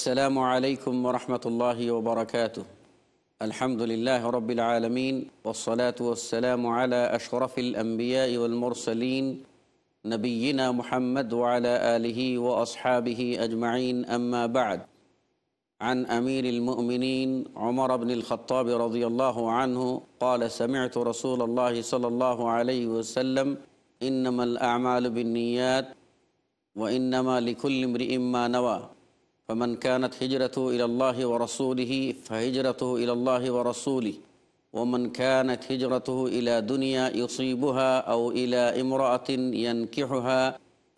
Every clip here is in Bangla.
السلام عليكم ورحمة الله وبركاته الحمد لله رب العالمين والصلاة والسلام على أشرف الأنبياء والمرسلين نبينا محمد وعلى آله وأصحابه أجمعين أما بعد عن أمير المؤمنين عمر بن الخطاب رضي الله عنه قال سمعت رسول الله صلى الله عليه وسلم إنما الأعمال بالنيات وإنما لكل امرئ ما نوى فمن كانت هجرته إلى الله ورسوله فهجرته إلى الله ورسوله ومن كانت هجرته إلى دنيا يصيبها أو إلى امرأة ينكحها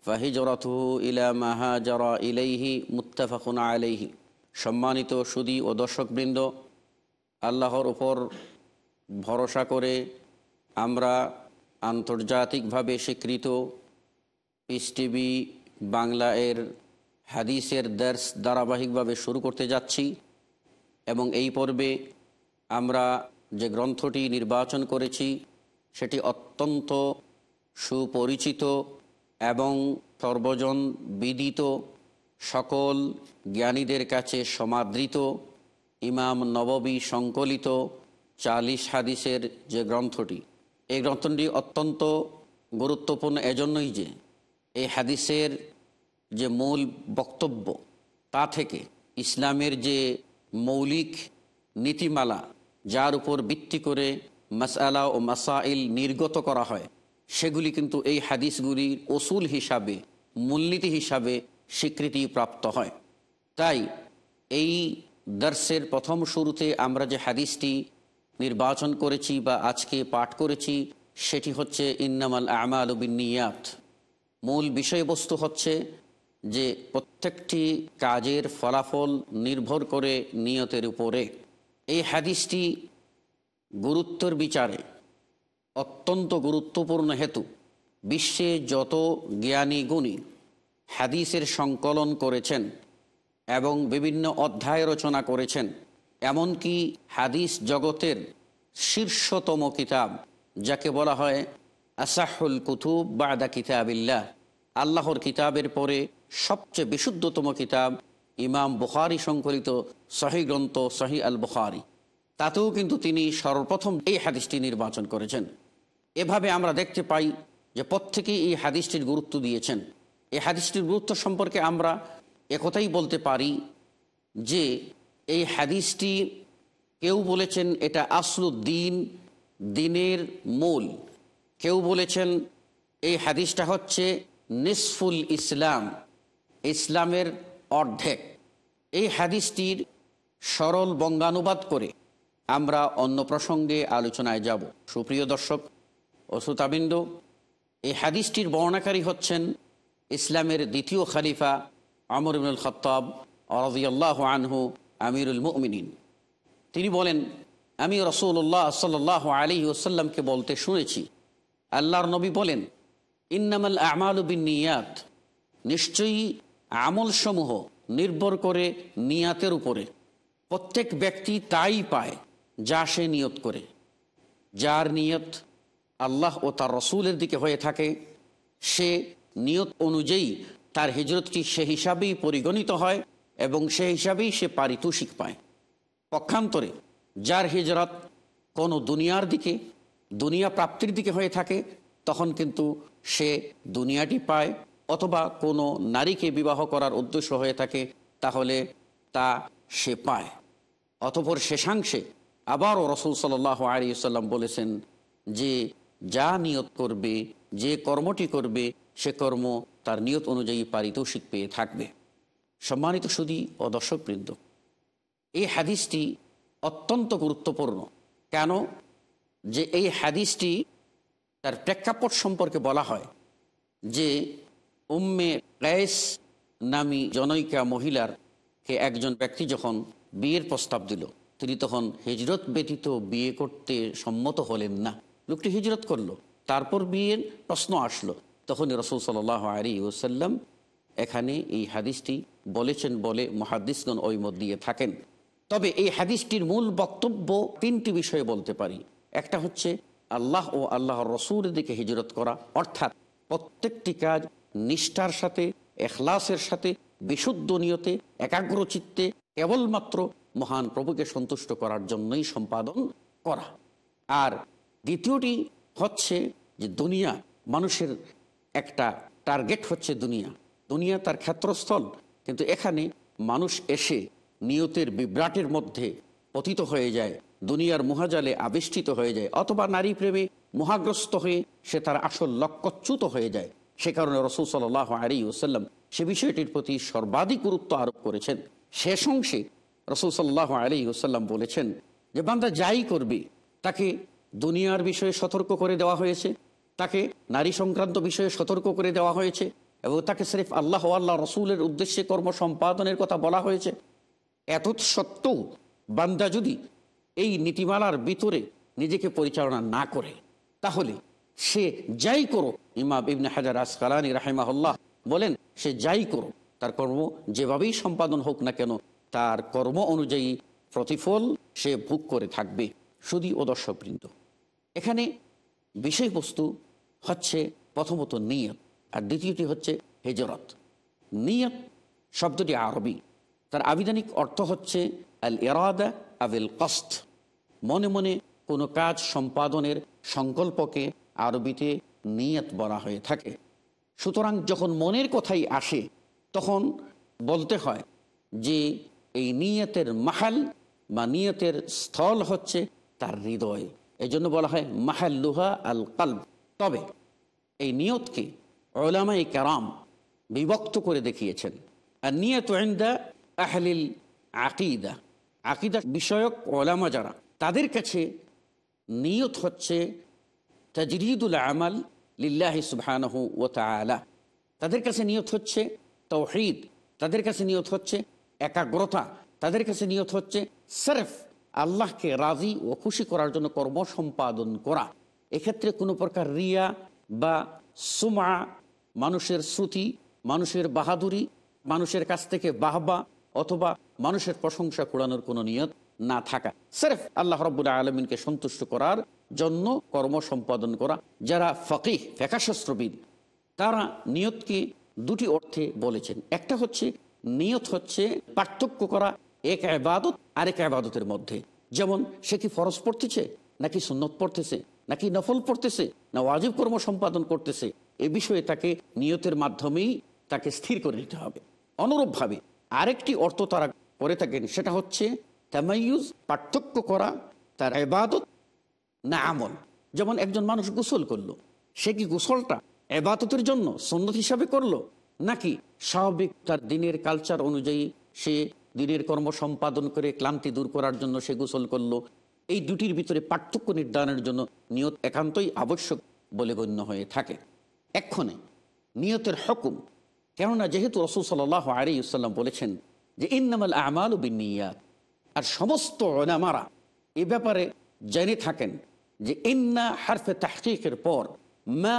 فهجرته إلى ما هاجر إليه متفق عليه সম্মানিত সুদী ও দর্শকবৃন্দ আল্লাহর উপর ভরসা করে আমরা আন্তর্জাতিকভাবে স্বীকৃত পিস টিভি বাংলা এর হাদিসের দার্স ধারাবাহিকভাবে শুরু করতে যাচ্ছি এবং এই পর্বে আমরা যে গ্রন্থটি নির্বাচন করেছি সেটি অত্যন্ত সুপরিচিত এবং সর্বজন বিদিত সকল জ্ঞানীদের কাছে সমাদৃত ইমাম নববী সংকলিত চালিশ হাদিসের যে গ্রন্থটি এই গ্রন্থটি অত্যন্ত গুরুত্বপূর্ণ এজন্যই যে এই হাদিসের যে মূল বক্তব্য তা থেকে ইসলামের যে মৌলিক নীতিমালা যার উপর ভিত্তি করে মাসালা ও মাসাইল নির্গত করা হয় সেগুলি কিন্তু এই হাদিসগুলির অসুল হিসাবে মূলনীতি হিসাবে স্বীকৃতি প্রাপ্ত হয় তাই এই দর্শের প্রথম শুরুতে আমরা যে হাদিসটি নির্বাচন করেছি বা আজকে পাঠ করেছি সেটি হচ্ছে ইন্নামাল আমাল বিনিয়াত মূল বিষয়বস্তু হচ্ছে যে প্রত্যেকটি কাজের ফলাফল নির্ভর করে নিয়তের উপরে এই হাদিসটি গুরুত্বের বিচারে অত্যন্ত গুরুত্বপূর্ণ হেতু বিশ্বে যত জ্ঞানী গুণী হাদিসের সংকলন করেছেন এবং বিভিন্ন অধ্যায় রচনা করেছেন এমনকি হাদিস জগতের শীর্ষতম কিতাব যাকে বলা হয় আসাহুল কুতুব বাদা কিতাবিল্লা আল্লাহর কিতাবের পরে সবচেয়ে বিশুদ্ধতম কিতাব ইমাম বুখারি সংকলিত সহি গ্রন্থ সহি আল বুখারি তাতেও কিন্তু তিনি সর্বপ্রথম এই হাদিসটি নির্বাচন করেছেন এভাবে আমরা দেখতে পাই যে প্রত্যেকেই এই হাদিসটির গুরুত্ব দিয়েছেন এই হাদিসটির গুরুত্ব সম্পর্কে আমরা একথাই বলতে পারি যে এই হাদিসটি কেউ বলেছেন এটা আসলুদ্দিন দিনের মূল কেউ বলেছেন এই হাদিসটা হচ্ছে নিসফুল ইসলাম ইসলামের অর্ধেক এই হাদিসটির সরল বঙ্গানুবাদ করে আমরা অন্য প্রসঙ্গে আলোচনায় যাব সুপ্রিয় দর্শক ও শ্রোতাবিন্দু এই হাদিসটির বর্ণাকারী হচ্ছেন ইসলামের দ্বিতীয় খালিফা আমর ইমুল খত্তাব অরজিয়াল্লাহ আনহু আমিরুল মুমিনিন তিনি বলেন আমি রসুল্লাহ সাল্লাহ আলী ওসাল্লামকে বলতে শুনেছি আল্লাহর নবী বলেন ইন্নামাল আমাল নিয়াত নিশ্চয়ই আমলসমূহ নির্ভর করে নিয়াতের উপরে প্রত্যেক ব্যক্তি তাই পায় যা সে নিয়ত করে যার নিয়ত আল্লাহ ও তার রসুলের দিকে হয়ে থাকে সে নিয়ত অনুযায়ী তার হিজরতটি সে হিসাবেই পরিগণিত হয় এবং সে হিসাবেই সে পারিতোষিক পায় পক্ষান্তরে যার হিজরত কোনো দুনিয়ার দিকে দুনিয়া প্রাপ্তির দিকে হয়ে থাকে তখন কিন্তু সে দুনিয়াটি পায় অথবা কোনো নারীকে বিবাহ করার উদ্দেশ্য হয়ে থাকে তাহলে তা সে পায় অতপর শেষাংশে আবারও রসুল সাল্লাহ আলিয়াল্লাম বলেছেন যে যা নিয়ত করবে যে কর্মটি করবে সে কর্ম তার নিয়ত অনুযায়ী পারিতোষিক পেয়ে থাকবে সম্মানিত সুদী ও দর্শকবৃন্দ এই হাদিসটি অত্যন্ত গুরুত্বপূর্ণ কেন যে এই হাদিসটি তার প্রেক্ষাপট সম্পর্কে বলা হয় যে উম্মে গায়েস নামী জনৈকা মহিলার কে একজন ব্যক্তি যখন বিয়ের প্রস্তাব দিল তিনি তখন হিজরত ব্যতীত বিয়ে করতে সম্মত হলেন না লোকটি হিজরত করলো তারপর বিয়ের প্রশ্ন আসলো তখন রসুল সাল আলী ওসাল্লাম এখানে এই হাদিসটি বলেছেন বলে মহাদিসগণ ঐমত দিয়ে থাকেন তবে এই হাদিসটির মূল বক্তব্য তিনটি বিষয়ে বলতে পারি একটা হচ্ছে আল্লাহ ও আল্লাহর রসুলের দিকে হিজরত করা অর্থাৎ প্রত্যেকটি কাজ নিষ্ঠার সাথে এখলাসের সাথে বিশুদ্ধ নিয়তে একাগ্র চিত্তে কেবলমাত্র মহান প্রভুকে সন্তুষ্ট করার জন্যই সম্পাদন করা আর দ্বিতীয়টি হচ্ছে যে দুনিয়া মানুষের একটা টার্গেট হচ্ছে দুনিয়া দুনিয়া তার ক্ষেত্রস্থল কিন্তু এখানে মানুষ এসে নিয়তের বিভ্রাটের মধ্যে পতিত হয়ে যায় দুনিয়ার মহাজালে আবিষ্ঠিত হয়ে যায় অথবা নারী প্রেমে মহাগ্রস্ত হয়ে সে তার আসল লক্ষ্যচ্যুত হয়ে যায় সে কারণে রসুল সাল্লাহ আলী ওসাল্লাম সে বিষয়টির প্রতি সর্বাধিক গুরুত্ব আরোপ করেছেন শেষ অংশে রসুল সাল্লাহ আলী ওসাল্লাম বলেছেন যে বান্দা যাই করবে তাকে দুনিয়ার বিষয়ে সতর্ক করে দেওয়া হয়েছে তাকে নারী সংক্রান্ত বিষয়ে সতর্ক করে দেওয়া হয়েছে এবং তাকে শরীফ আল্লাহ আল্লাহ রসুলের উদ্দেশ্যে কর্ম সম্পাদনের কথা বলা হয়েছে এত সত্ত্বেও বান্দা যদি এই নীতিমালার ভিতরে নিজেকে পরিচালনা না করে তাহলে সে যাই করো ইমাম ইবনে হাজার আসকালানি রাহেমাহল্লাহ বলেন সে যাই করো তার কর্ম যেভাবেই সম্পাদন হোক না কেন তার কর্ম অনুযায়ী প্রতিফল সে ভোগ করে থাকবে শুধু ও দর্শকবৃন্দ এখানে বিষয়বস্তু হচ্ছে প্রথমত নিয়ত আর দ্বিতীয়টি হচ্ছে হেজরত নিয়ত শব্দটি আরবি তার আবিধানিক অর্থ হচ্ছে আল এরাদা আবিল কস্ট মনে মনে কোনো কাজ সম্পাদনের সংকল্পকে আরবিতে নিয়ত বলা হয়ে থাকে সুতরাং যখন মনের কথাই আসে তখন বলতে হয় যে এই নিয়তের মাহাল বা নিয়তের স্থল হচ্ছে তার হৃদয় এই জন্য বলা হয় মাহাল লুহা আল কাল্ব তবে এই নিয়তকে ওলামাই কারাম বিভক্ত করে দেখিয়েছেন আর নিয়ত আহলিল আকিদা আকিদা বিষয়ক ওলামা যারা তাদের কাছে নিয়ত হচ্ছে তাজরিদুল আমাল লিল্লাহি সুবহানাহু ও তালা তাদের কাছে নিয়ত হচ্ছে তৌহিদ তাদের কাছে নিয়ত হচ্ছে একাগ্রতা তাদের কাছে নিয়ত হচ্ছে সেরফ আল্লাহকে রাজি ও খুশি করার জন্য কর্ম সম্পাদন করা এক্ষেত্রে কোনো প্রকার রিয়া বা সুমা মানুষের শ্রুতি মানুষের বাহাদুরি মানুষের কাছ থেকে বাহবা অথবা মানুষের প্রশংসা কুড়ানোর কোনো নিয়ত না থাকা সেরেফ আল্লাহ রব্বুল্লাহ আলমিনকে সন্তুষ্ট করার জন্য কর্ম সম্পাদন করা যারা ফকিহ ফেকাশাস্ত্রবিদ তারা নিয়তকে দুটি অর্থে বলেছেন একটা হচ্ছে নিয়ত হচ্ছে পার্থক্য করা এক আবাদত আরেক আবাদতের মধ্যে যেমন সে কি ফরজ পড়তেছে নাকি সুন্নত পড়তেছে নাকি নফল পড়তেছে না ওয়াজিব কর্ম সম্পাদন করতেছে এ বিষয়ে তাকে নিয়তের মাধ্যমেই তাকে স্থির করে নিতে হবে অনুরূপভাবে আরেকটি অর্থ তারা করে থাকেন সেটা হচ্ছে তামাইয়ুজ পার্থক্য করা তার এবাদত না আমল যেমন একজন মানুষ গোসল করলো সে কি গোসলটা এবাদতের জন্য সন্ন্যত হিসাবে করলো নাকি স্বাভাবিক তার দিনের কালচার অনুযায়ী সে দিনের কর্ম সম্পাদন করে ক্লান্তি দূর করার জন্য সে গোসল করলো এই দুটির ভিতরে পার্থক্য নির্ধারণের জন্য নিয়ত একান্তই আবশ্যক বলে গণ্য হয়ে থাকে এক্ষণে নিয়তের হকুম কেননা যেহেতু রসুল সাল্লাহ আলী ইসাল্লাম বলেছেন যে ইন্নামাল আমাল বিনিয়াত আর সমস্ত অনামারা এ ব্যাপারে জেনে থাকেন যে ইন্না হারফে তাহকিকের পর মা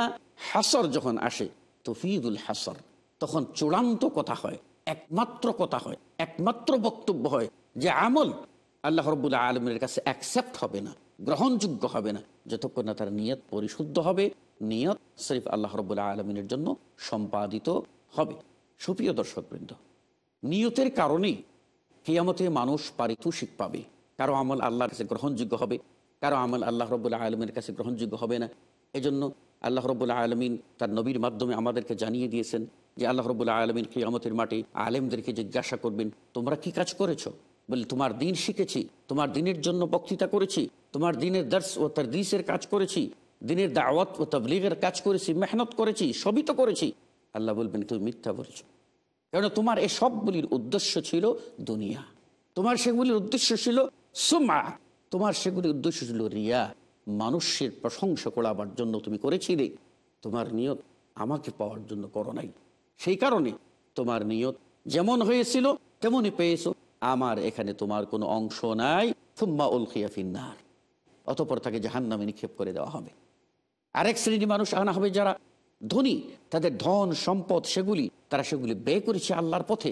হাসর যখন আসে তফিদুল হাসর তখন চূড়ান্ত কথা হয় একমাত্র কথা হয় একমাত্র বক্তব্য হয় যে আমল আল্লাহ রবুল্লা আলমের কাছে অ্যাকসেপ্ট হবে না গ্রহণযোগ্য হবে না যতক্ষণ না তার নিয়ত পরিশুদ্ধ হবে নিয়ত শরীফ আল্লাহ রবুল্লা আলমিনের জন্য সম্পাদিত হবে সুপ্রিয় দর্শকবৃন্দ নিয়তের কারণে কেয়ামতে মানুষ পারিতোষিক পাবে কারো আমল আল্লাহর কাছে গ্রহণযোগ্য হবে কারো আমল আল্লাহ রবুল্লাহ আলমের কাছে গ্রহণযোগ্য হবে না এজন্য আল্লাহ রবুল্লাহ আলমিন তার নবীর মাধ্যমে আমাদেরকে জানিয়ে দিয়েছেন যে আল্লাহ রবুল্লাহ আলমিন কেয়ামতের মাঠে আলেমদেরকে জিজ্ঞাসা করবেন তোমরা কি কাজ করেছো বলে তোমার দিন শিখেছি তোমার দিনের জন্য বক্তৃতা করেছি তোমার দিনের দর্শ ও তার দিসের কাজ করেছি দিনের দাওয়াত ও তবলিগের কাজ করেছি মেহনত করেছি সবই তো করেছি আল্লাহ বলবেন তুমি মিথ্যা বলছ কেন তোমার এই সবগুলির উদ্দেশ্য ছিল দুনিয়া তোমার সেগুলির উদ্দেশ্য ছিল সুমা তোমার সেগুলির উদ্দেশ্য ছিল রিয়া মানুষের প্রশংসা করাবার জন্য তুমি করেছিলে তোমার নিয়ত আমাকে পাওয়ার জন্য করো নাই সেই কারণে তোমার নিয়ত যেমন হয়েছিল তেমনই পেয়েছ আমার এখানে তোমার কোনো অংশ নাই সুম্মা উল ফিন্নার অতপর তাকে জাহান্নামে নিক্ষেপ করে দেওয়া হবে আরেক শ্রেণীর মানুষ আনা হবে যারা ধনী তাদের ধন সম্পদ সেগুলি তারা সেগুলি ব্যয় করেছে আল্লাহর পথে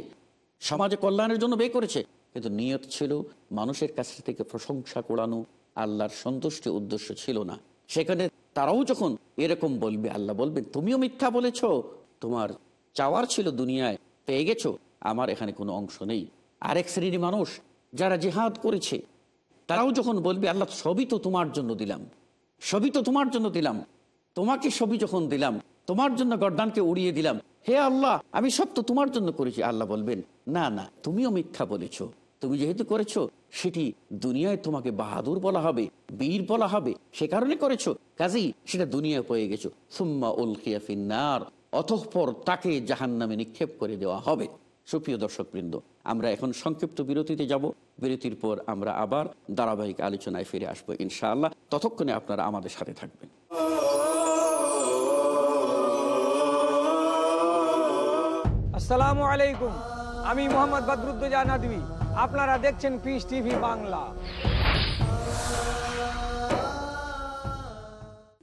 সমাজে কল্যাণের জন্য ব্যয় করেছে কিন্তু নিয়ত ছিল মানুষের কাছ থেকে প্রশংসা কোড়ানো আল্লাহর সন্তুষ্টি উদ্দেশ্য ছিল না সেখানে তারাও যখন এরকম বলবে আল্লাহ বলবে তুমিও মিথ্যা বলেছ তোমার চাওয়ার ছিল দুনিয়ায় পেয়ে গেছো আমার এখানে কোনো অংশ নেই আরেক শ্রেণীর মানুষ যারা জেহাদ করেছে তারাও যখন বলবে আল্লাহ সবই তো তোমার জন্য দিলাম সবই তো তোমার জন্য দিলাম তোমাকে সবই যখন দিলাম তোমার জন্য গর্দানকে উড়িয়ে দিলাম হে আল্লাহ আমি সব তো তোমার জন্য করেছি আল্লাহ বলবেন না না তুমিও মিথ্যা বলেছ তুমি যেহেতু করেছ সেটি দুনিয়ায় তোমাকে বাহাদুর বলা হবে বীর বলা হবে সে কারণে করেছ কাজেই সেটা দুনিয়ায় পেয়ে গেছো সুম্মা উল খিয়াফিনার অতঃপর তাকে জাহান নামে নিক্ষেপ করে দেওয়া হবে সুপ্রিয় দর্শকবৃন্দ আমরা এখন সংক্ষিপ্ত বিরতিতে যাব বিরতির পর আমরা আবার ধারাবাহিক আলোচনায় ফিরে আসবো ইনশাআল্লাহ ততক্ষণে আপনারা আমাদের সাথে থাকবেন আসসালামু আলাইকুম আমি মোহাম্মদ বদরুদ্দোজা নদী আপনারা দেখছেন peace TV Bangla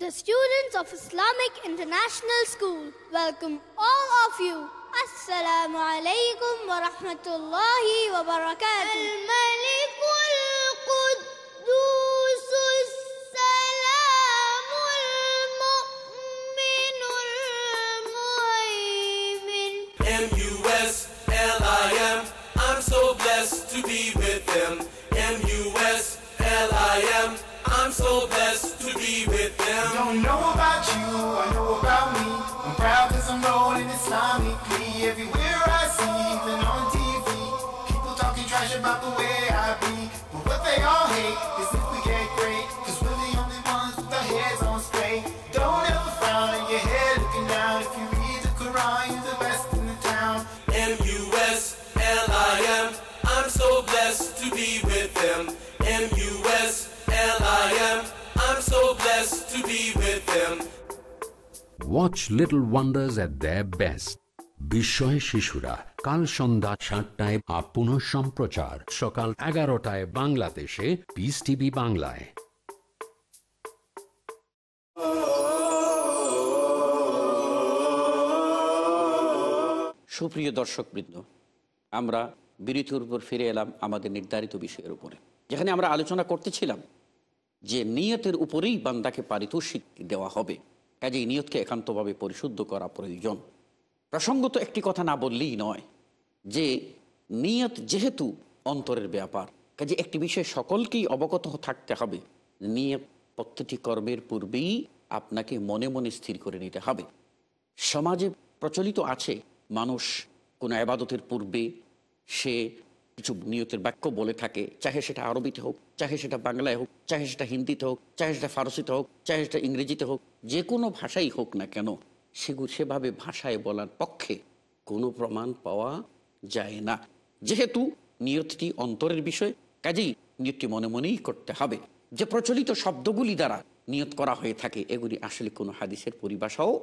The students of Islamic International School welcome all of you. Assalamu alaikum wa rahmatullahi wa barakatuh. Watch little wonders at the best বিস্ময় শিশুরা কাল সন্ধ্যা সাতটায় আপন সম্প্রচার সকাল এগারোটায় বাংলাদেশে পিস টিভি বাংলায় সুপ্রিয় দর্শকবৃন্দ আমরা বিরতির উপর ফিরে এলাম আমাদের নির্ধারিত বিষয়ের উপরে যেখানে আমরা আলোচনা করতেছিলাম যে নিয়তের উপরেই বান্দাকে পারিতোষিক দেওয়া হবে কাজেই নিয়তকে একান্তভাবে পরিশুদ্ধ করা প্রয়োজন প্রসঙ্গত একটি কথা না বললেই নয় যে নিয়ত যেহেতু অন্তরের ব্যাপার কাজে একটি বিষয়ে সকলকেই অবগত থাকতে হবে নিয়ত প্রত্যেকটি কর্মের পূর্বেই আপনাকে মনে মনে স্থির করে নিতে হবে সমাজে প্রচলিত আছে মানুষ কোনো আবাদতের পূর্বে সে কিছু নিয়তের বাক্য বলে থাকে চাহে সেটা আরবিতে হোক চাহে সেটা বাংলায় হোক চাহে সেটা হিন্দিতে হোক চাহে সেটা ফারসিতে হোক চাহে সেটা ইংরেজিতে হোক যে কোনো ভাষাই হোক না কেন সেগুলো সেভাবে ভাষায় বলার পক্ষে কোনো প্রমাণ পাওয়া যায় না যেহেতু নিয়তটি অন্তরের বিষয় কাজেই নিয়তটি মনে মনেই করতে হবে যে প্রচলিত শব্দগুলি দ্বারা নিয়ত করা হয়ে থাকে এগুলি আসলে কোনো হাদিসের পরিভাষাও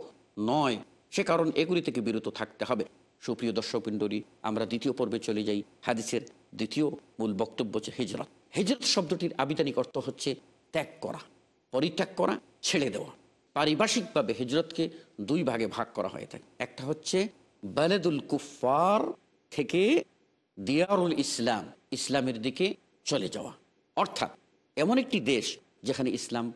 নয় সে কারণ এগুলি থেকে বিরত থাকতে হবে সুপ্রিয় দর্শকবৃন্দরী আমরা দ্বিতীয় পর্বে চলে যাই হাদিসের দ্বিতীয় মূল বক্তব্য হচ্ছে হিজরত হিজরত শব্দটির আবিধানিক অর্থ হচ্ছে ত্যাগ করা পরিত্যাগ করা ছেড়ে দেওয়া পারিপার্শ্বিকভাবে হিজরতকে দুই ভাগে ভাগ করা হয়ে থাকে একটা হচ্ছে বেলেদুল কুফার থেকে দিয়ারুল ইসলাম ইসলামের দিকে চলে যাওয়া অর্থাৎ এমন একটি দেশ যেখানে ইসলাম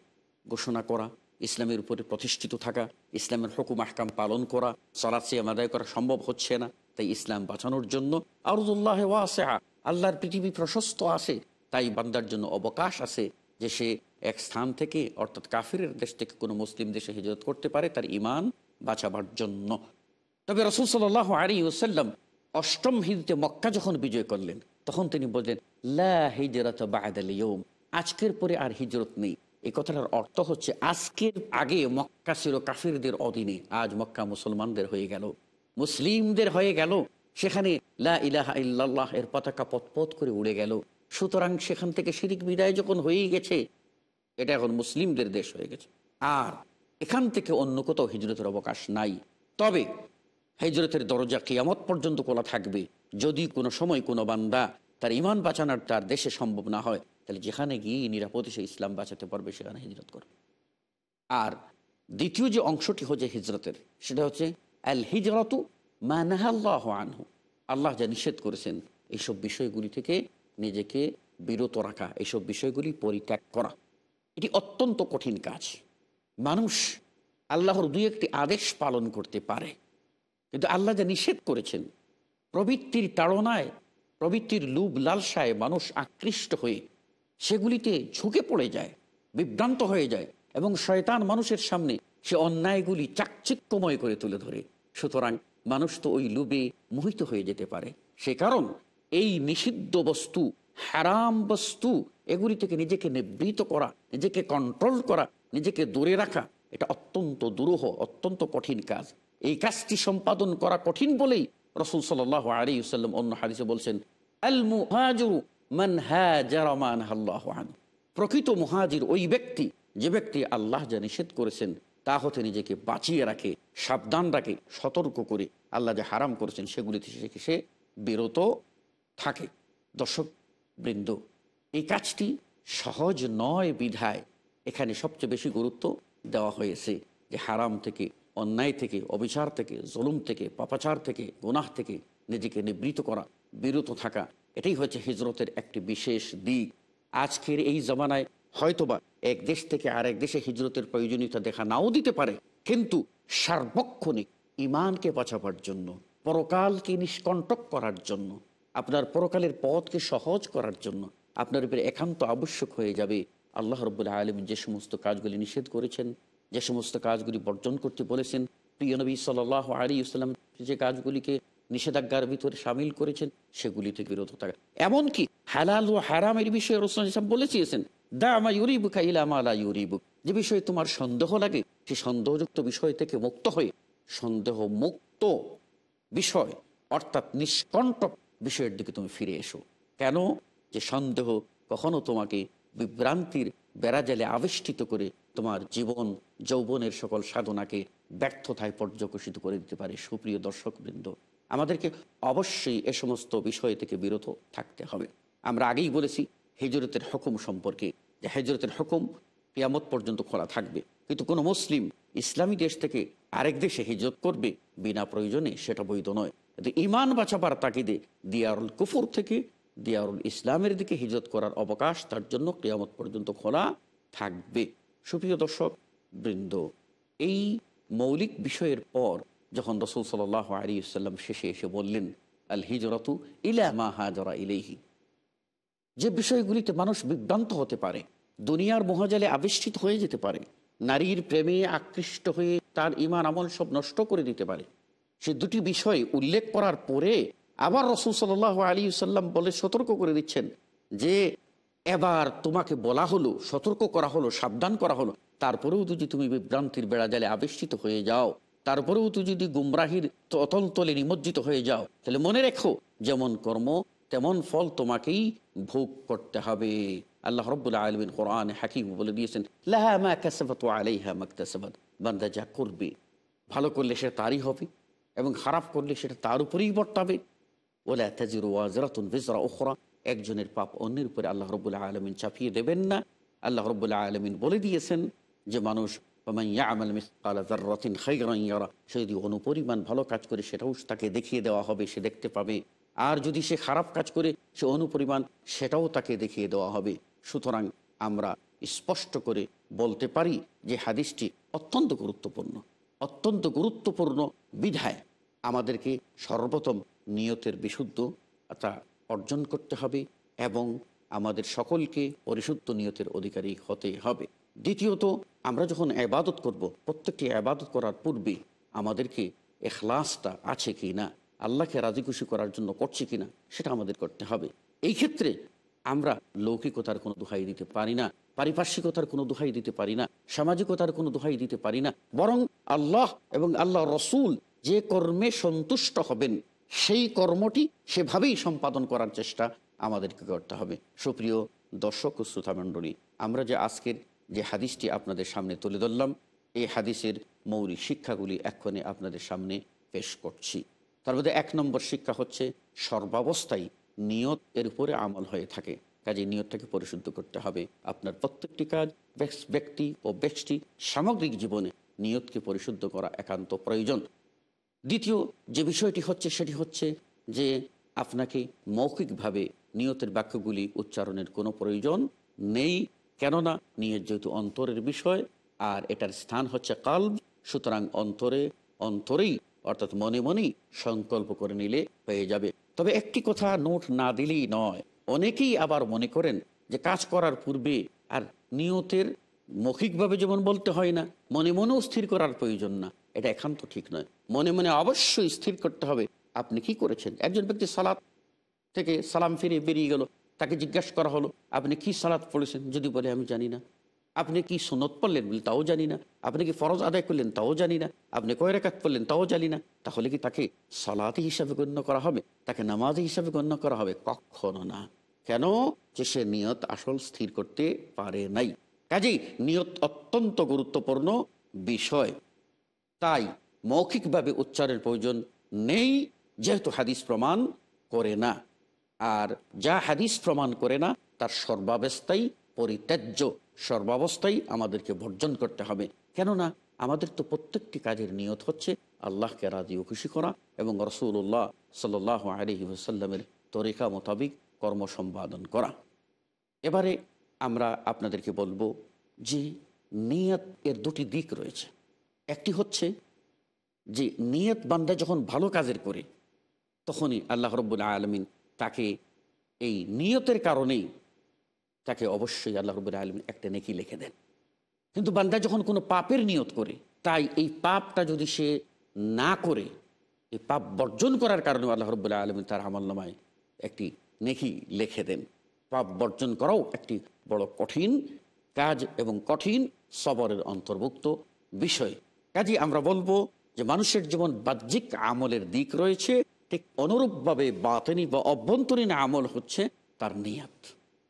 ঘোষণা করা ইসলামের উপরে প্রতিষ্ঠিত থাকা ইসলামের হকুম আহকাম পালন করা সরাসি আদায় করা সম্ভব হচ্ছে না তাই ইসলাম বাঁচানোর জন্য আরুদুল্লাহ ওয়াসেহা আল্লাহর পৃথিবী প্রশস্ত আছে তাই বান্দার জন্য অবকাশ আছে যে সে এক স্থান থেকে অর্থাৎ কাফির দেশ থেকে কোনো মুসলিম দেশে হিজরত করতে পারে তার ইমান বাঁচাবার জন্য তবে রসুল সাল আলী ওসাল্লাম অষ্টম হিজতে মক্কা যখন বিজয় করলেন তখন তিনি বললেন লা হিজরত বায়দাল আজকের পরে আর হিজরত নেই এই কথাটার অর্থ হচ্ছে আজকের আগে মক্কা ছিল কাফিরদের অধীনে আজ মক্কা মুসলমানদের হয়ে গেল মুসলিমদের হয়ে গেল সেখানে লা ইলাহা ইল্লাল্লাহ এর পতাকা পথপথ করে উড়ে গেল সুতরাং সেখান থেকে শিরিক বিদায় যখন হয়েই গেছে এটা এখন মুসলিমদের দেশ হয়ে গেছে আর এখান থেকে অন্য কোথাও হিজরতের অবকাশ নাই তবে হিজরতের দরজা কিয়ামত পর্যন্ত খোলা থাকবে যদি কোনো সময় কোনো বান্দা তার ইমান বাঁচানোর তার দেশে সম্ভব না হয় তাহলে যেখানে গিয়ে নিরাপদে সে ইসলাম বাঁচাতে পারবে সেখানে হিজরত করবে আর দ্বিতীয় যে অংশটি হচ্ছে হিজরতের সেটা হচ্ছে আল হিজরত মানহ আনহু আল্লাহ যা নিষেধ করেছেন এইসব বিষয়গুলি থেকে নিজেকে বিরত রাখা এইসব বিষয়গুলি পরিত্যাগ করা এটি অত্যন্ত কঠিন কাজ মানুষ আল্লাহর দুই একটি আদেশ পালন করতে পারে কিন্তু আল্লাহ যা নিষেধ করেছেন প্রবৃত্তির তাড়নায় প্রবৃত্তির লুব লালসায় মানুষ আকৃষ্ট হয়ে সেগুলিতে ঝুঁকে পড়ে যায় বিভ্রান্ত হয়ে যায় এবং শয়তান মানুষের সামনে সে অন্যায়গুলি চাকচিক্যময় করে তুলে ধরে সুতরাং মানুষ তো ওই লুবে মোহিত হয়ে যেতে পারে সে কারণ এই নিষিদ্ধ বস্তু হারাম বস্তু এগুলি থেকে নিজেকে নিবৃত করা নিজেকে কন্ট্রোল করা নিজেকে দূরে রাখা এটা অত্যন্ত দুরূহ অত্যন্ত কঠিন কাজ এই কাজটি সম্পাদন করা কঠিন বলেই রসুল সাল আলী সাল্লাম অন্য হাদিসে বলছেন মান আল্লাহ প্রকৃত মহাজির ওই ব্যক্তি যে ব্যক্তি আল্লাহ যা নিষেধ করেছেন তা হতে নিজেকে বাঁচিয়ে রাখে সাবধান রাখে সতর্ক করে আল্লাহ যা হারাম করেছেন সেগুলি থেকে সে বিরত থাকে দর্শক বৃন্দ এই কাজটি সহজ নয় বিধায় এখানে সবচেয়ে বেশি গুরুত্ব দেওয়া হয়েছে যে হারাম থেকে অন্যায় থেকে অবিচার থেকে জুলুম থেকে পাপাচার থেকে গুনাহ থেকে নিজেকে নিবৃত করা বিরত থাকা এটাই হচ্ছে হিজরতের একটি বিশেষ দিক আজকের এই জমানায় হয়তোবা এক দেশ থেকে আরেক দেশে হিজরতের প্রয়োজনীয়তা দেখা নাও দিতে পারে কিন্তু সার্বক্ষণিক ইমানকে বাঁচাবার জন্য পরকালকে নিষ্কণ্টক করার জন্য আপনার পরকালের পথকে সহজ করার জন্য আপনার উপরে একান্ত আবশ্যক হয়ে যাবে আল্লাহ রবুল্লাহ আলম যে সমস্ত কাজগুলি নিষেধ করেছেন যে সমস্ত কাজগুলি বর্জন করতে বলেছেন প্রিয় নবী সাল আলী ইসলাম যে কাজগুলিকে নিষেধাজ্ঞার ভিতরে সামিল করেছেন সেগুলি থেকে বিরত থাকা এমনকি হালাল ও হারামের বিষয়ে রসুল ইসলাম বলেছিয়েছেন দা আমা ইউরিবুক ইলামা আলা ইউরিবুক যে বিষয়ে তোমার সন্দেহ লাগে সে সন্দেহযুক্ত বিষয় থেকে মুক্ত হয়ে সন্দেহ মুক্ত বিষয় অর্থাৎ নিষ্কণ্টক বিষয়ের দিকে তুমি ফিরে এসো কেন যে সন্দেহ কখনো তোমাকে বিভ্রান্তির বেড়াজালে আবিষ্ঠিত করে তোমার জীবন যৌবনের সকল সাধনাকে ব্যর্থতায় পর্যকসিত করে দিতে পারে সুপ্রিয় দর্শকবৃন্দ আমাদেরকে অবশ্যই এ সমস্ত বিষয় থেকে বিরত থাকতে হবে আমরা আগেই বলেছি হেজরতের হুকুম সম্পর্কে যে হেজরতের হুকুম কিয়ামত পর্যন্ত খোলা থাকবে কিন্তু কোনো মুসলিম ইসলামী দেশ থেকে আরেক দেশে হিজরত করবে বিনা প্রয়োজনে সেটা বৈধ নয় কিন্তু ইমান বাঁচাবার তাকিদে দিয়ারুল কুফুর থেকে দিয়ারুল ইসলামের দিকে হিজরত করার অবকাশ তার জন্য কিয়ামত পর্যন্ত খোলা থাকবে সুপ্রিয় দর্শক বৃন্দ এই মৌলিক বিষয়ের পর যখন রসুল সাল আলী শেষে এসে বললেন আল হিজরতু ইলা মা হাজরা ইলেহি যে বিষয়গুলিতে মানুষ বিভ্রান্ত হতে পারে দুনিয়ার মহাজালে আবিষ্ঠিত হয়ে যেতে পারে নারীর প্রেমে আকৃষ্ট হয়ে তার ইমান আমল সব নষ্ট করে দিতে পারে সে দুটি বিষয় উল্লেখ করার পরে আবার রসুল সাল আলী সাল্লাম বলে সতর্ক করে দিচ্ছেন যে এবার তোমাকে বলা হলো সতর্ক করা হলো সাবধান করা হলো তারপরেও যদি তুমি বিভ্রান্তির বেড়া জালে আবিষ্ঠিত হয়ে যাও তারপরেও তুই যদি গুমরাহির অতন্তলে নিমজ্জিত হয়ে যাও তাহলে মনে রেখো যেমন কর্ম তেমন ফল তোমাকেই ভোগ করতে হবে আল্লাহ রব্বুল্লা আলমিন কোরআন হাকিম বলে দিয়েছেন বান্দা যা করবে ভালো করলে সেটা তারই হবে এবং খারাপ করলে সেটা তার উপরেই বর্তাবে ওলা তাজির ওয়াজরাতুন ভিজরা ওখরা একজনের পাপ অন্যের উপরে আল্লাহ রবুল্লাহ আলমিন চাপিয়ে দেবেন না আল্লাহ রবুল্লাহ আলমিন বলে দিয়েছেন যে মানুষ আমাল সে যদি অনুপরিমাণ ভালো কাজ করে সেটাও তাকে দেখিয়ে দেওয়া হবে সে দেখতে পাবে আর যদি সে খারাপ কাজ করে সে অনুপরিমাণ সেটাও তাকে দেখিয়ে দেওয়া হবে সুতরাং আমরা স্পষ্ট করে বলতে পারি যে হাদিসটি অত্যন্ত গুরুত্বপূর্ণ অত্যন্ত গুরুত্বপূর্ণ বিধায় আমাদেরকে সর্বপ্রথম নিয়তের বিশুদ্ধতা অর্জন করতে হবে এবং আমাদের সকলকে পরিশুদ্ধ নিয়তের অধিকারী হতে হবে দ্বিতীয়ত আমরা যখন আবাদত করব প্রত্যেকটি আবাদত করার পূর্বে আমাদেরকে এখলাসটা আছে কি না আল্লাহকে রাজি খুশি করার জন্য করছে কি না সেটা আমাদের করতে হবে এই ক্ষেত্রে আমরা লৌকিকতার কোনো দোহাই দিতে পারি না পারিপার্শ্বিকতার কোনো দোহাই দিতে পারি না সামাজিকতার কোনো দোহাই দিতে পারি না বরং আল্লাহ এবং আল্লাহ রসুল যে কর্মে সন্তুষ্ট হবেন সেই কর্মটি সেভাবেই সম্পাদন করার চেষ্টা আমাদেরকে করতে হবে সুপ্রিয় দর্শক ও মণ্ডলী আমরা যে আজকের যে হাদিসটি আপনাদের সামনে তুলে ধরলাম এই হাদিসের মৌলিক শিক্ষাগুলি এক্ষণে আপনাদের সামনে পেশ করছি তার মধ্যে এক নম্বর শিক্ষা হচ্ছে সর্বাবস্থায় নিয়ত এর উপরে আমল হয়ে থাকে কাজে নিয়তটাকে পরিশুদ্ধ করতে হবে আপনার প্রত্যেকটি কাজ ব্যক্তি ও ব্যক্তি সামগ্রিক জীবনে নিয়তকে পরিশুদ্ধ করা একান্ত প্রয়োজন দ্বিতীয় যে বিষয়টি হচ্ছে সেটি হচ্ছে যে আপনাকে মৌখিকভাবে নিয়তের বাক্যগুলি উচ্চারণের কোনো প্রয়োজন নেই কেননা নিয়ত যেহেতু অন্তরের বিষয় আর এটার স্থান হচ্ছে কাল সুতরাং অন্তরে অন্তরেই অর্থাৎ মনে মনেই সংকল্প করে নিলে হয়ে যাবে তবে একটি কথা নোট না দিলেই নয় অনেকেই আবার মনে করেন যে কাজ করার পূর্বে আর নিয়তের মৌখিকভাবে যেমন বলতে হয় না মনে মনেও স্থির করার প্রয়োজন না এটা একান্ত ঠিক নয় মনে মনে অবশ্যই স্থির করতে হবে আপনি কি করেছেন একজন ব্যক্তি সালাদ থেকে সালাম ফিরে বেরিয়ে গেল তাকে জিজ্ঞাসা করা হলো আপনি কি সালাদ পড়েছেন যদি বলে আমি জানি না আপনি কি সুনত পড়লেন বলে তাও জানি না আপনি কি ফরজ আদায় করলেন তাও জানি না আপনি কয় রেখাত পড়লেন তাও জানি না তাহলে কি তাকে সালাতি হিসাবে গণ্য করা হবে তাকে নামাজ হিসাবে গণ্য করা হবে কখনো না কেন যে সে নিয়ত আসল স্থির করতে পারে নাই কাজেই নিয়ত অত্যন্ত গুরুত্বপূর্ণ বিষয় তাই মৌখিকভাবে উচ্চারের প্রয়োজন নেই যেহেতু হাদিস প্রমাণ করে না আর যা হাদিস প্রমাণ করে না তার সর্বাবস্থাই পরিত্যাজ্য সর্বাবস্থাই আমাদেরকে বর্জন করতে হবে কেননা আমাদের তো প্রত্যেকটি কাজের নিয়ত হচ্ছে আল্লাহকে রাজি ও খুশি করা এবং রসুল্লাহ সাল্লাহ আলহি ওসাল্লামের তরিকা মোতাবিক কর্ম সম্পাদন করা এবারে আমরা আপনাদেরকে বলবো যে নিয়ত এর দুটি দিক রয়েছে একটি হচ্ছে যে নিয়ত বান্দা যখন ভালো কাজের করে তখনই আল্লাহ রব্বুল আলমিন তাকে এই নিয়তের কারণেই তাকে অবশ্যই আল্লাহ রবুল আলমিন একটা নেকি লিখে দেন কিন্তু বান্দা যখন কোনো পাপের নিয়ত করে তাই এই পাপটা যদি সে না করে এই পাপ বর্জন করার কারণে আল্লাহ রবুল্লাহ আলমী তার আমল্লামায় একটি নেকি লিখে দেন পাপ বর্জন করাও একটি বড় কঠিন কাজ এবং কঠিন সবরের অন্তর্ভুক্ত বিষয় কাজে আমরা বলবো যে মানুষের জীবন বাহ্যিক আমলের দিক রয়েছে ঠিক অনুরূপভাবে বাতনি বা অভ্যন্তরীণ আমল হচ্ছে তার নিয়াত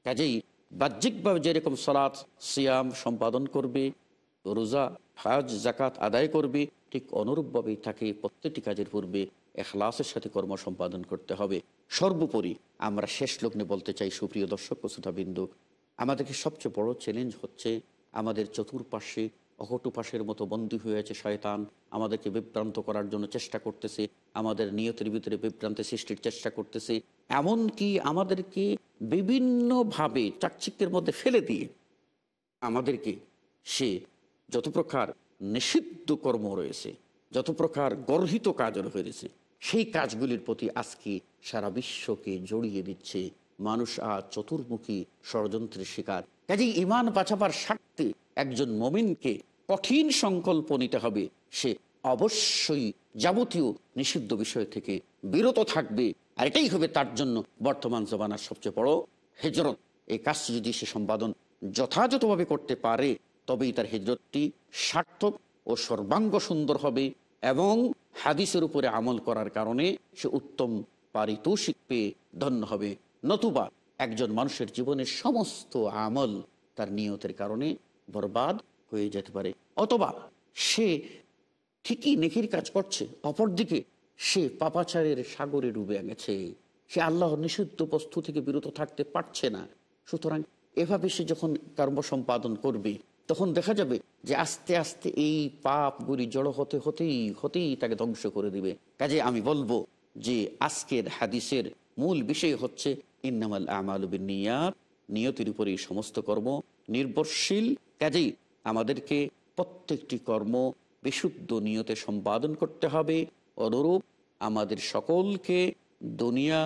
কাজেই বাহ্যিকভাবে যেরকম সলাৎ সিয়াম সম্পাদন করবে রোজা হাজ জাকাত আদায় করবে ঠিক অনুরূপভাবেই তাকে প্রত্যেকটি কাজের পূর্বে এখলাসের সাথে কর্ম সম্পাদন করতে হবে সর্বোপরি আমরা শেষ লগ্নে বলতে চাই সুপ্রিয় দর্শক শ্রোতাবিন্দু আমাদেরকে সবচেয়ে বড় চ্যালেঞ্জ হচ্ছে আমাদের চতুর্পাশে অহটুপাশের মতো বন্দী আছে শয়তান আমাদেরকে বিভ্রান্ত করার জন্য চেষ্টা করতেছে আমাদের নিয়তের ভিতরে বিভ্রান্তি সৃষ্টির চেষ্টা করতেছে এমনকি আমাদেরকে বিভিন্নভাবে চাকচিক্যের মধ্যে ফেলে দিয়ে আমাদেরকে সে যত প্রকার নিষিদ্ধ কর্ম রয়েছে যত প্রকার গর্হিত কাজ রয়েছে সেই কাজগুলির প্রতি আজকে সারা বিশ্বকে জড়িয়ে দিচ্ছে মানুষ আর চতুর্মুখী ষড়যন্ত্রের শিকার কাজেই ইমান বাঁচাবার স্বার্থে একজন মমিনকে কঠিন সংকল্প নিতে হবে সে অবশ্যই যাবতীয় নিষিদ্ধ বিষয় থেকে বিরত থাকবে আর এটাই হবে তার জন্য বর্তমান জমানার সবচেয়ে বড় হেজরত এই কাজটি যদি সে সম্পাদন যথাযথভাবে করতে পারে তবেই তার হেজরতটি সার্থক ও সর্বাঙ্গ সুন্দর হবে এবং হাদিসের উপরে আমল করার কারণে সে উত্তম পারিতোষিক পেয়ে ধন্য হবে নতুবা একজন মানুষের জীবনের সমস্ত আমল তার নিয়তের কারণে বরবাদ হয়ে যেতে পারে অথবা সে ঠিকই নেকির কাজ করছে অপরদিকে সে পাপাচারের সাগরে ডুবে গেছে সে আল্লাহ নিষিদ্ধ বস্তু থেকে বিরত থাকতে পারছে না সুতরাং এভাবে সে যখন কর্ম সম্পাদন করবে তখন দেখা যাবে যে আস্তে আস্তে এই পাপগুলি জড়ো হতে হতেই হতেই তাকে ধ্বংস করে দিবে কাজে আমি বলবো যে আজকের হাদিসের মূল বিষয় হচ্ছে ইন্নামাল আমাল নিয়াত নিয়তির উপরে সমস্ত কর্ম নির্ভরশীল কাজেই আমাদেরকে প্রত্যেকটি কর্ম বিশুদ্ধ নিয়তে সম্পাদন করতে হবে অনুরূপ আমাদের সকলকে দুনিয়া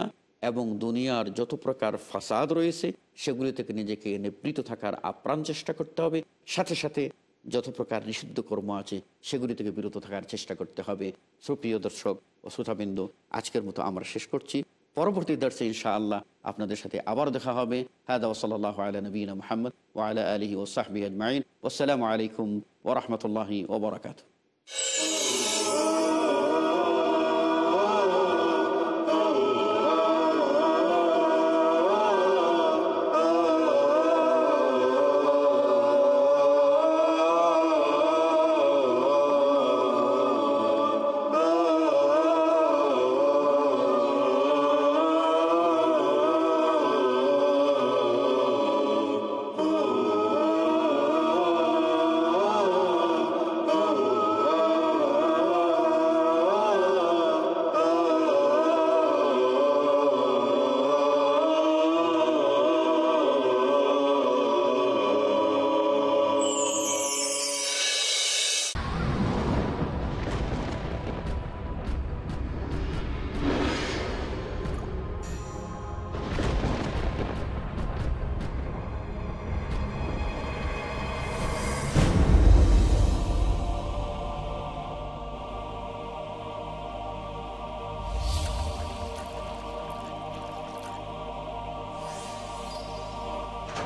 এবং দুনিয়ার যত প্রকার ফাসাদ রয়েছে সেগুলি থেকে নিজেকে নিবৃত থাকার আপ্রাণ চেষ্টা করতে হবে সাথে সাথে যত প্রকার নিষিদ্ধ কর্ম আছে সেগুলি থেকে বিরত থাকার চেষ্টা করতে হবে সুপ্রিয় দর্শক ও শ্রোতাবিন্দু আজকের মতো আমরা শেষ করছি পরবর্তী দর্শে ইনশাআল্লাহ আপনাদের সাথে আবার দেখা হবে হাদা ওসলাল্লাহ আলা নবীন মোহাম্মদ ওয়ালা আলহি ওসাহবি আজমাইন ওসালামু আলাইকুম ওরহমতুল্লাহি ওবরাকাতু